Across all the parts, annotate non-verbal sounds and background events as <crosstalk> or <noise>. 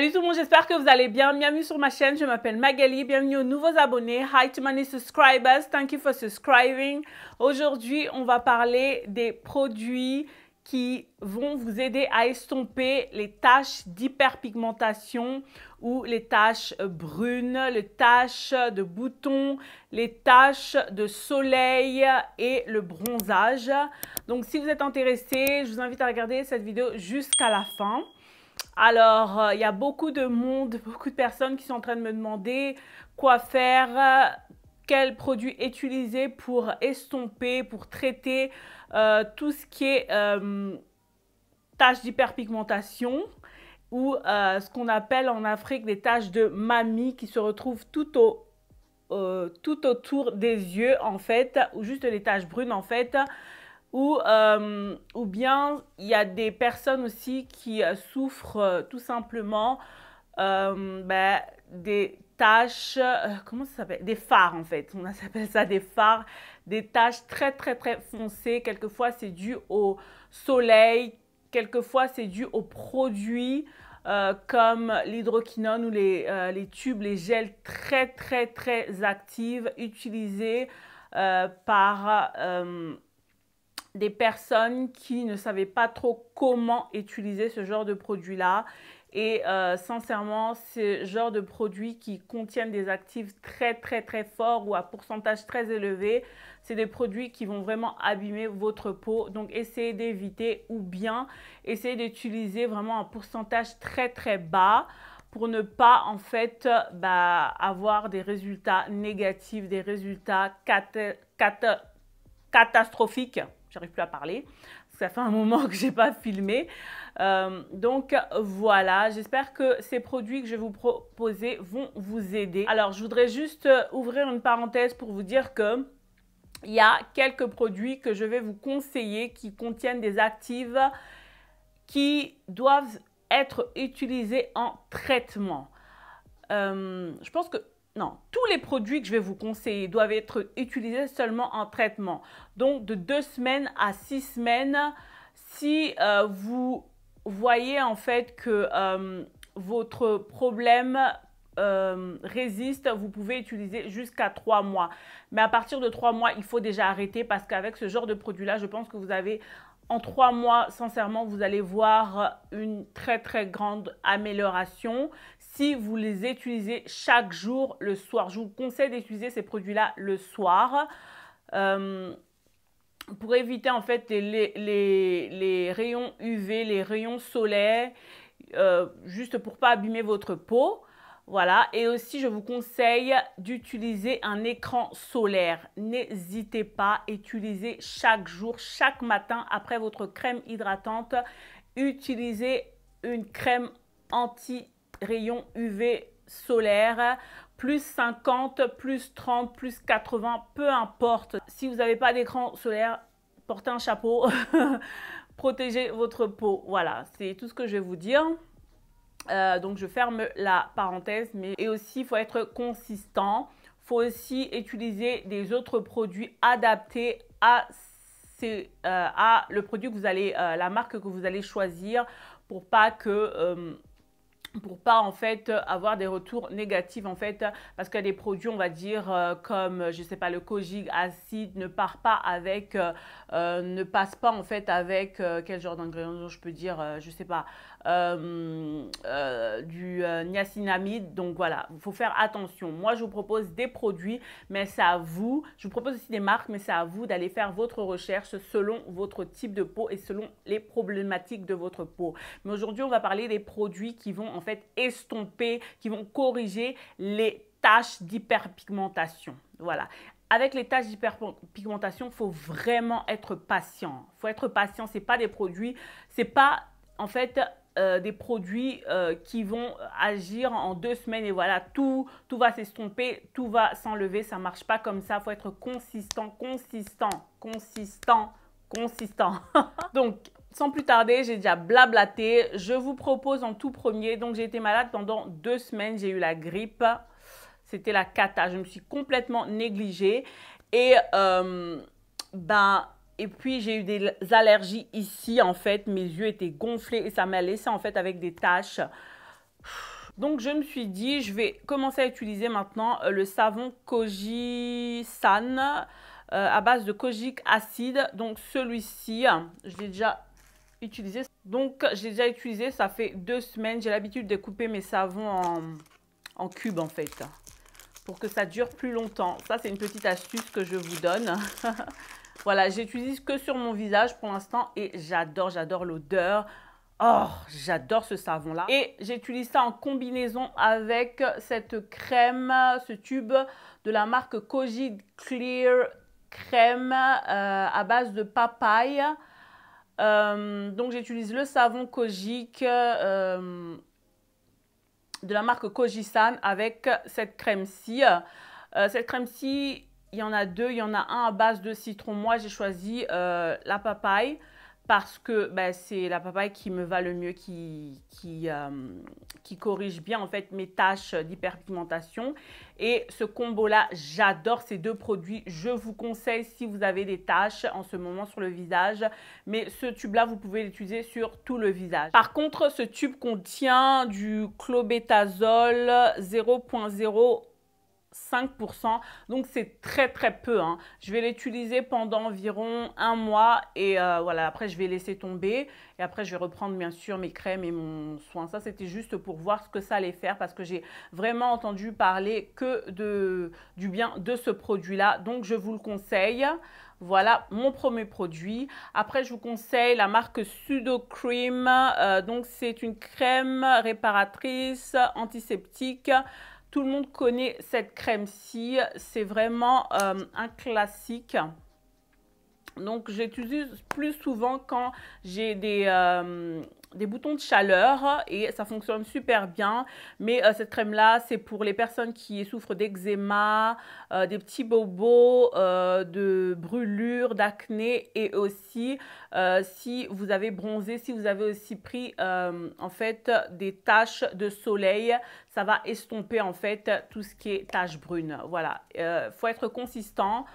Salut tout le monde, j'espère que vous allez bien. Bienvenue sur ma chaîne, je m'appelle Magali. Bienvenue aux nouveaux abonnés. Hi to many subscribers, thank you for subscribing. Aujourd'hui, on va parler des produits qui vont vous aider à estomper les taches d'hyperpigmentation ou les taches brunes, les taches de boutons, les taches de soleil et le bronzage. Donc si vous êtes intéressé, je vous invite à regarder cette vidéo jusqu'à la fin. Alors, euh, il y a beaucoup de monde, <laughs> beaucoup de personnes qui sont en train de me demander quoi faire, euh, quel quels produits utiliser pour estomper, pour traiter euh, tout ce qui est taches d'hyperpigmentation ou ce qu'on appelle en Afrique des taches de mamie qui se retrouvent tout tout autour des yeux en fait ou juste les taches brunes en fait ou, euh, ou bien il y a des personnes aussi qui euh, souffrent euh, tout simplement ben, des tâches, comment ça s'appelle Des phares en fait, on <laughs> appelle ça des phares, des tâches très très très foncées. Quelquefois c'est dû au soleil, quelquefois c'est dû aux produits. comme l'hydroquinone ou les, les, tubes, les gels très très très actifs utilisés par des personnes qui ne savaient pas trop comment utiliser ce genre de produit-là. Et euh, sincèrement, ce genre de produits qui contiennent des actifs très très très forts ou à pourcentage très élevé, c'est des produits qui vont vraiment abîmer votre peau. Donc essayez d'éviter ou bien essayez d'utiliser vraiment un pourcentage très très bas pour ne pas en fait bah, avoir des résultats négatifs, des résultats catastrophiques j'arrive plus à parler. Ça fait un moment que j'ai pas filmé. Euh, donc voilà, j'espère que ces produits que je vais vous proposer vont vous aider. Alors je voudrais juste euh, ouvrir une parenthèse pour vous dire que il y a quelques produits que je vais vous conseiller qui contiennent des actives qui doivent être utilisés en traitement. Euh, je pense que non, tous les produits que je vais vous conseiller doivent être utilisés seulement en traitement. Donc de deux semaines à six semaines, si euh, vous voyez en fait que euh, votre problème euh, résiste, vous pouvez utiliser jusqu'à trois mois. Mais à partir de trois mois, il faut déjà arrêter parce qu'avec ce genre de produit-là, je pense que vous avez en trois mois, sincèrement, vous allez voir une très très grande amélioration si vous les utilisez chaque jour le soir. Je vous conseille d'utiliser ces produits-là le soir. Euh, pour éviter en fait les, les, rayons UV, les rayons solaires, euh, juste pour pas abîmer votre peau. Voilà, et aussi je vous conseille d'utiliser un écran solaire. N'hésitez pas, utilisez chaque jour, chaque matin après votre crème hydratante, utilisez une crème anti-rayon UV solaire, plus 50, plus 30, plus 80, peu importe. Si vous n'avez pas d'écran solaire, portez un chapeau, <laughs> protégez votre peau. Voilà, c'est tout ce que je vais vous dire. Euh, donc je ferme la parenthèse, mais et aussi il faut être consistant. Il Faut aussi utiliser des autres produits adaptés à euh, à le produit que vous allez, euh, la marque que vous allez choisir pour pas que pour pas en fait avoir des retours négatifs en fait parce que des produits on va dire euh, comme je sais pas le kojig acide ne part pas avec euh, euh, ne passe pas en fait avec quel genre d'ingrédients je peux dire je sais pas du niacinamide donc voilà il faut faire attention moi je vous propose des produits mais c'est à vous je vous propose aussi des marques mais c'est à vous d'aller faire votre recherche selon votre type de peau et selon les problématiques de votre peau mais aujourd'hui on va parler des produits qui vont en fait estomper, qui vont corriger les tâches d'hyperpigmentation. Voilà. Avec les taches d'hyperpigmentation, faut vraiment être patient. Faut être patient. C'est pas des produits, c'est pas en fait euh, des produits euh, qui vont agir en deux semaines et voilà, tout, tout va s'estomper, tout va s'enlever, ça marche pas comme ça, faut être consistant, consistant, consistant, consistant. <laughs> Donc, sans plus tarder, j'ai déjà blablaté. Je vous propose en tout premier. Donc, j'ai été malade pendant deux semaines. J'ai eu la grippe. C'était la cata. Je me suis complètement négligée. Et, euh, ben, et puis, j'ai eu des allergies ici, en fait. Mes yeux étaient gonflés et ça m'a laissé, en fait, avec des taches. Donc, je me suis dit, je vais commencer à utiliser maintenant euh, le savon Kojisan euh, à base de kojic acide. Donc celui-ci, hein, je l'ai déjà utilisé Donc, j'ai déjà utilisé, ça fait deux semaines. J'ai l'habitude de couper mes savons en, en cubes, en fait, pour que ça dure plus longtemps. Ça, c'est une petite astuce que je vous donne. <laughs> voilà, j'utilise que sur mon visage pour l'instant et j'adore, j'adore l'odeur. Oh, j'adore ce savon-là. Et j'utilise ça en combinaison avec cette crème, ce tube de la marque Koji Clear Crème euh, à base de papaye. Euh, donc j'utilise le savon Kojic euh, de la marque Kojisan avec cette crème-ci. Euh, cette crème-ci, il y en a deux. Il y en a un à base de citron. Moi, j'ai choisi la papaye parce que bah, c'est la papaye qui me va le mieux, euh, qui, corrige bien en fait mes tâches d'hyperpigmentation. Et ce combo-là, j'adore ces deux produits. Je vous conseille si vous avez des tâches en ce moment sur le visage. Mais ce tube-là, vous pouvez l'utiliser sur tout le visage. Par contre, ce tube contient du clobétazole 0.0 5%. Donc c'est très très peu. Hein. Je vais l'utiliser pendant environ un mois et euh, voilà, après je vais laisser tomber. Et après je vais reprendre bien sûr mes crèmes et mon soin. Ça c'était juste pour voir ce que ça allait faire parce que j'ai vraiment entendu parler que de, du bien de ce produit-là. Donc je vous le conseille. Voilà mon premier produit. Après, je vous conseille la marque Sudo Cream. Euh, donc, c'est une crème réparatrice antiseptique tout le monde connaît cette crème-ci. C'est vraiment euh, un classique. Donc, j'utilise plus souvent quand j'ai des, euh, des boutons de chaleur et ça fonctionne super bien. Mais euh, cette crème-là, c'est pour les personnes qui souffrent d'eczéma, euh, des petits bobos, euh, de brûlures, d'acné et aussi si vous avez bronzé, si vous avez aussi pris en fait des taches de soleil, ça va estomper en fait tout ce qui est taches brunes. Voilà, faut être consistant.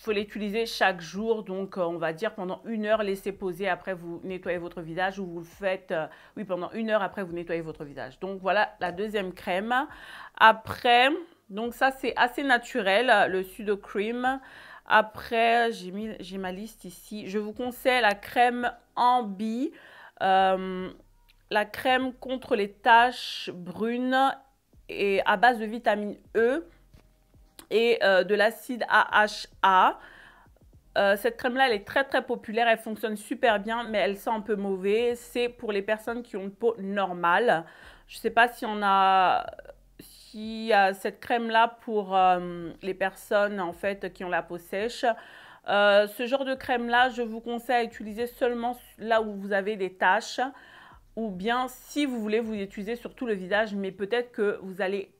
Il faut l'utiliser chaque jour, donc euh, on va dire pendant une heure, laissez poser, après vous nettoyez votre visage ou vous le faites, euh, oui, pendant une heure, après vous nettoyez votre visage. Donc voilà la deuxième crème. Après, donc ça c'est assez naturel, le Sudo cream. Après, j'ai ma liste ici. Je vous conseille la crème Ambi, euh, la crème contre les taches brunes et à base de vitamine E et euh, de l'acide AHA. Euh, cette crème-là, elle est très très populaire, elle fonctionne super bien, mais elle sent un peu mauvais. C'est pour les personnes qui ont une peau normale. Je ne sais pas si on a, si, cette crème-là pour euh, les personnes en fait qui ont la peau sèche. ce genre de crème-là, je vous conseille à utiliser seulement là où vous avez des taches ou bien si vous voulez vous utiliser sur tout le visage, mais peut-être que vous allez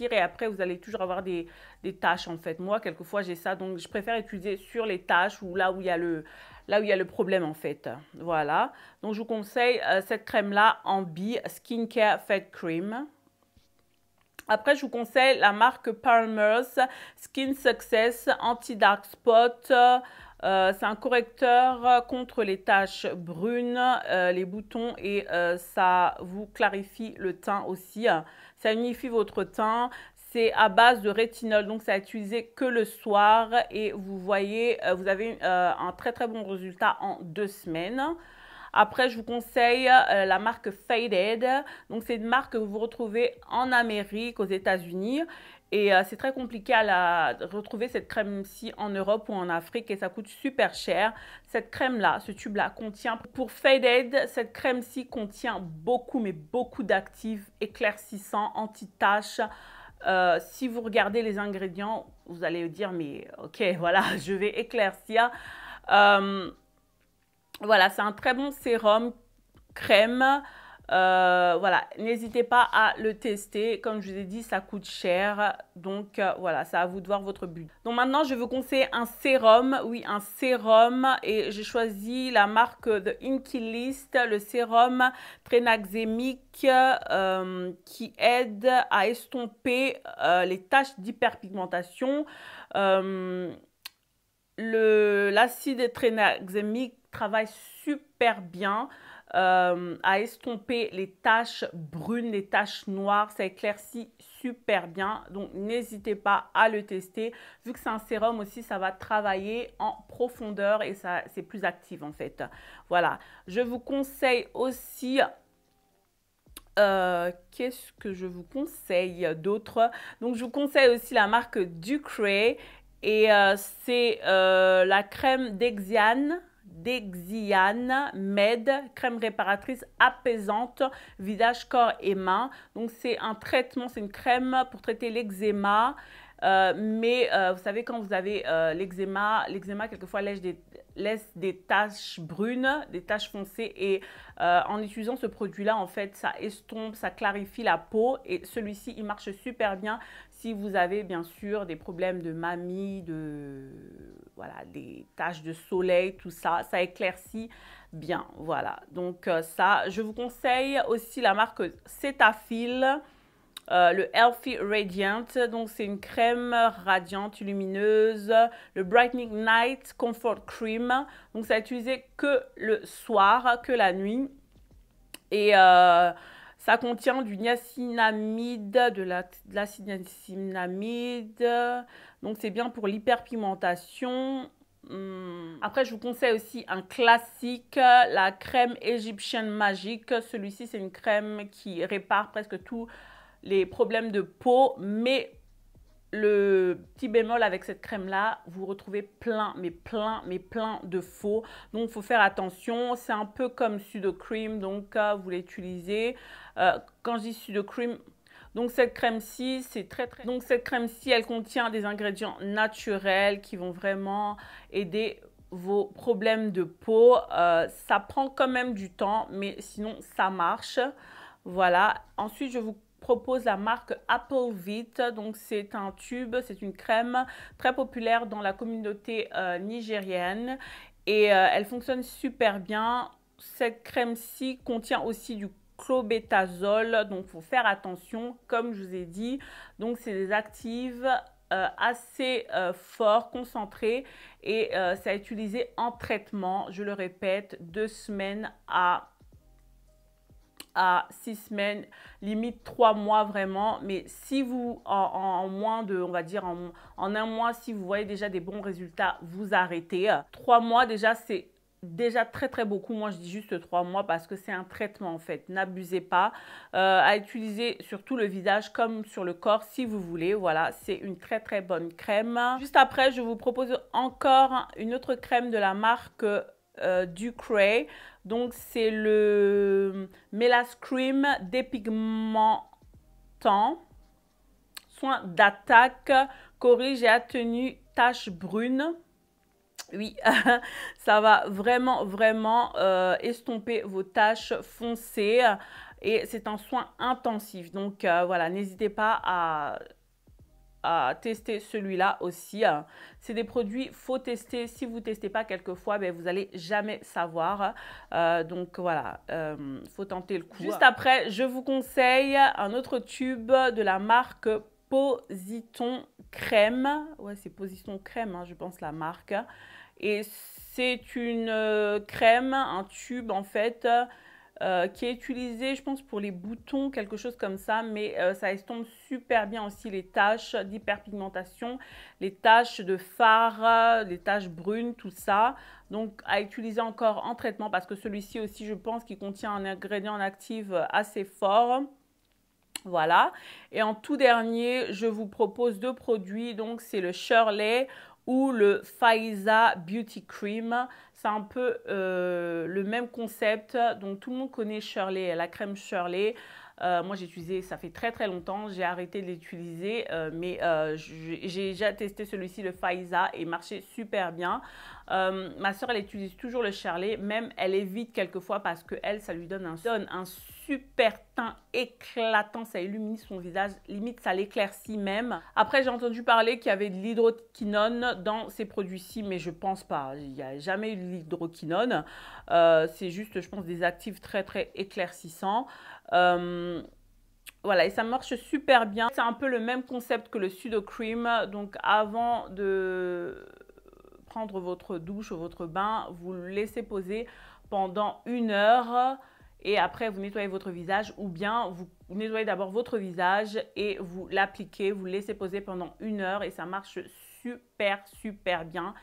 et après vous allez toujours avoir des, des tâches en fait. Moi, quelquefois j'ai ça, donc je préfère étudier sur les taches ou là où il y a le, là où il y a le problème en fait. Voilà. Donc je vous conseille euh, cette crème là en bi skincare fat cream. Après, je vous conseille la marque Palmer's Skin Success Anti-Dark Spot. Euh, c'est un correcteur contre les taches brunes, euh, les boutons et ça vous clarifie le teint aussi ça unifie votre teint, c'est à base de rétinol, donc ça est utilisé que le soir et vous voyez, euh, vous avez euh, un très très bon résultat en deux semaines. Après, je vous conseille euh, la marque Faded. Donc, c'est une marque que vous retrouvez en Amérique, aux États-Unis. Et euh, c'est très compliqué à retrouver cette crème-ci en Europe ou en Afrique et ça coûte super cher. Cette crème-là, ce tube-là contient, pour Faded, cette crème-ci contient beaucoup, mais beaucoup d'actifs éclaircissants, anti-taches. Euh, si vous regardez les ingrédients, vous allez dire, mais ok, <laughs> voilà, je vais éclaircir. Euh, voilà, c'est un très bon sérum crème. Euh, voilà, n'hésitez pas à le tester. Comme je vous ai dit, ça coûte cher. Donc euh, voilà, ça à vous de voir votre but. Donc maintenant, je vous conseille un sérum. Oui, un sérum. Et j'ai choisi la marque The Inky List, le sérum trénaxémique euh, qui aide à estomper les taches d'hyperpigmentation. L'acide trénaxémique travaille super bien euh, à estomper les taches brunes, les taches noires. Ça éclaircit super bien. Donc, n'hésitez pas à le tester. Vu que c'est un sérum aussi, ça va travailler en profondeur et ça c'est plus actif en fait. Voilà. Je vous conseille aussi euh, qu'est-ce que je vous conseille d'autre Donc, je vous conseille aussi la marque Ducray et euh, c'est la crème d'Exiane d'Exiane Med, crème réparatrice apaisante, visage, corps et mains. Donc c'est un traitement, c'est une crème pour traiter l'eczéma euh, mais euh, vous savez, quand vous avez euh, l'eczéma, l'eczéma, quelquefois, laisse des, taches brunes, des taches foncées. Et en utilisant ce produit-là, en fait, ça estompe, ça clarifie la peau. Et celui-ci, il marche super bien si vous avez, bien sûr, des problèmes de mamie, de, des taches de soleil, tout ça. Ça éclaircit bien, voilà. Donc ça, je vous conseille aussi la marque Cetaphil. Euh, le Healthy Radiant, donc c'est une crème radiante, lumineuse. Le Brightening Night Comfort Cream, donc ça utilisé que le soir, que la nuit. Et euh, ça contient du niacinamide, de l'acide la, niacinamide. Donc c'est bien pour l'hyperpigmentation. Hmm. Après, je vous conseille aussi un classique, la crème égyptienne magique. Celui-ci, c'est une crème qui répare presque tout les problèmes de peau, mais le petit bémol avec cette crème là, vous retrouvez plein, mais plein, mais plein de faux. Donc, il faut faire attention. C'est un peu comme Sudo donc vous l'utilisez. Euh, quand je dis donc cette crème-ci, c'est très très. Donc cette crème-ci, elle contient des ingrédients naturels qui vont vraiment aider vos problèmes de peau. Euh, ça prend quand même du temps, mais sinon ça marche. Voilà. Ensuite, je vous propose la marque Apple Donc c'est un tube, c'est une crème très populaire dans la communauté euh, nigérienne et euh, elle fonctionne super bien. Cette crème-ci contient aussi du clobétazole, donc faut faire attention, comme je vous ai dit. Donc c'est des actives euh, assez fort, concentré et ça est utilisé en traitement, je le répète, deux semaines à six semaines, limite trois mois vraiment. Mais si vous, en, moins de, on va dire, en, en, un mois, si vous voyez déjà des bons résultats, vous arrêtez. Trois mois déjà, c'est déjà très très beaucoup. Moi, je dis juste trois mois parce que c'est un traitement en fait. N'abusez pas. Euh, à utiliser surtout le visage comme sur le corps si vous voulez. Voilà, c'est une très très bonne crème. Juste après, je vous propose encore une autre crème de la marque euh, du Cray. Donc, c'est le Melas Cream dépigmentant. Soin d'attaque, corrige et atténue taches brunes. Oui, <laughs> ça va vraiment, vraiment euh, estomper vos taches foncées. Et c'est un soin intensif. Donc, euh, voilà, n'hésitez pas à tester celui-là aussi. Hein. C'est des produits, faut tester. Si vous testez pas quelquefois, ben, vous n'allez jamais savoir. Euh, donc voilà, euh, faut tenter le coup. Juste après, je vous conseille un autre tube de la marque Positon Crème. Ouais, c'est Positon Crème, hein, je pense, la marque. Et c'est une euh, crème, un tube en fait euh, qui est utilisé, je pense, pour les boutons, quelque chose comme ça, mais euh, ça estompe super bien aussi les taches d'hyperpigmentation, les taches de fard, euh, les taches brunes, tout ça. Donc, à utiliser encore en traitement parce que celui-ci aussi, je pense, qu'il contient un ingrédient actif assez fort. Voilà. Et en tout dernier, je vous propose deux produits. Donc, c'est le Shirley ou le Faiza Beauty Cream c'est un peu euh, le même concept. Donc tout le monde connaît Shirley, la crème Shirley. Euh, moi, j'ai utilisé, ça fait très très longtemps, j'ai arrêté de l'utiliser, euh, mais euh, j'ai déjà testé celui-ci, le Faiza, et marchait super bien. ma soeur, elle utilise toujours le Charlet, même elle évite quelquefois parce que elle, ça lui donne un, donne un super teint éclatant, ça illumine son visage, limite ça l'éclaircit même. Après, j'ai entendu parler qu'il y avait de l'hydroquinone dans ces produits-ci, mais je pense pas, il n'y a jamais eu de l'hydroquinone. C'est juste, je pense, des actifs très très éclaircissants. Euh, voilà, et ça marche super bien. C'est un peu le même concept que le pseudo cream. Donc avant de prendre votre douche ou votre bain, vous le laissez poser pendant une heure et après vous nettoyez votre visage ou bien vous nettoyez d'abord votre visage et vous l'appliquez, vous le laissez poser pendant une heure et ça marche super super bien.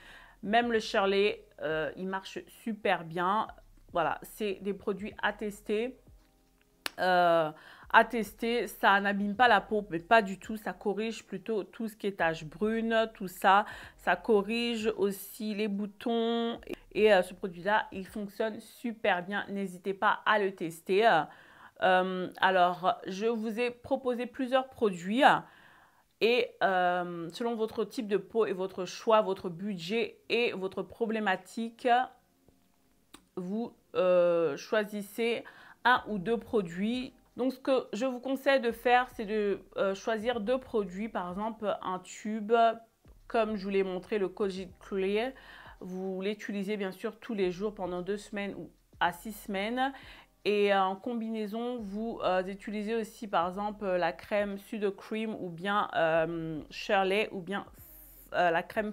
Même le Shirley, euh, il marche super bien. Voilà, c'est des produits à tester. Euh, à tester. Ça n'abîme pas la peau, mais pas du tout. Ça corrige plutôt tout ce qui est taches brunes, tout ça. Ça corrige aussi les boutons. Et euh, ce produit-là, il fonctionne super bien. N'hésitez pas à le tester. Euh, alors, je vous ai proposé plusieurs produits. Et selon votre type de peau et votre choix, votre budget et votre problématique, vous choisissez un ou deux produits. Donc ce que je vous conseille de faire, c'est de euh, choisir deux produits, par exemple un tube, comme je vous l'ai montré, le Cogit Clear. Vous l'utilisez bien sûr tous les jours pendant deux semaines ou à six semaines. Et euh, en combinaison, vous euh, utilisez aussi par exemple la crème Sudo Cream ou bien Shirley ou bien la crème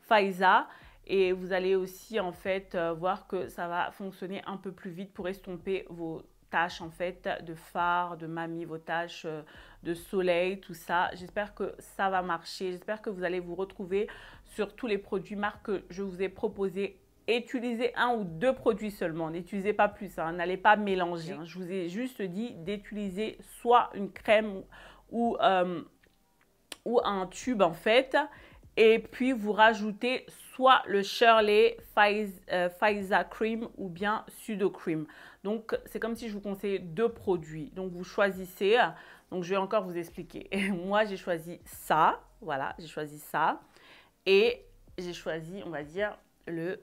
Faiza et vous allez aussi en fait euh, voir que ça va fonctionner un peu plus vite pour estomper vos tâches en fait de phare, de mamie, vos tâches euh, de soleil, tout ça. J'espère que ça va marcher. J'espère que vous allez vous retrouver sur tous les produits marques que je vous ai proposé utilisez un ou deux produits seulement, n'utilisez pas plus, hein. n'allez pas mélanger. Hein. Je vous ai juste dit d'utiliser soit une crème ou, euh, ou un tube en fait et puis, vous rajoutez soit le Shirley Pfizer euh, Cream ou bien Sudo Cream. Donc, c'est comme si je vous conseillais deux produits. Donc, vous choisissez. Donc, je vais encore vous expliquer. <laughs> moi, j'ai choisi ça. Voilà, j'ai choisi ça. Et j'ai choisi, on va dire, le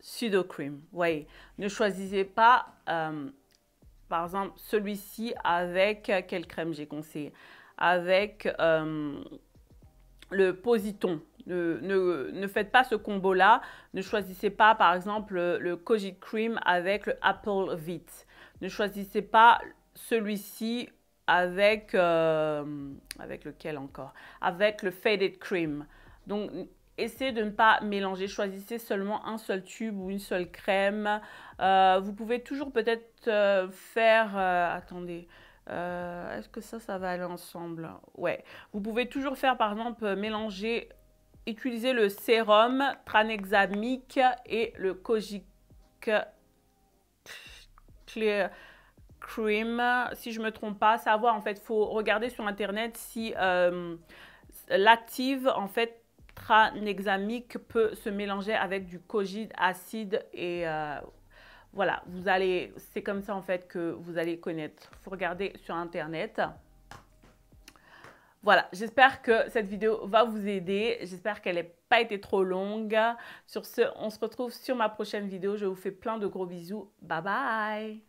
Sudo Cream. Vous voyez, ne choisissez pas, euh, par exemple, celui-ci avec... Euh, quelle crème j'ai conseillé Avec le positon. Ne, ne, faites pas ce combo-là. Ne choisissez pas, par exemple, le, cogit Cream avec le Apple Vite. Ne choisissez pas celui-ci avec... Euh, avec lequel encore Avec le Faded Cream. Donc, essayez de ne pas mélanger. Choisissez seulement un seul tube ou une seule crème. Euh, vous pouvez toujours peut-être euh, faire... attendez... Euh, est-ce que ça, ça va aller ensemble Ouais. Vous pouvez toujours faire, par exemple, mélanger, utiliser le sérum tranexamique et le kojic clear cream. Si je me trompe pas, savoir, en fait, faut regarder sur Internet si euh, l'active, en fait, tranexamique peut se mélanger avec du kojic acide et... Euh, voilà, vous allez, c'est comme ça en fait que vous allez connaître. Vous regardez sur internet. Voilà, j'espère que cette vidéo va vous aider. J'espère qu'elle n'a pas été trop longue. Sur ce, on se retrouve sur ma prochaine vidéo. Je vous fais plein de gros bisous. Bye bye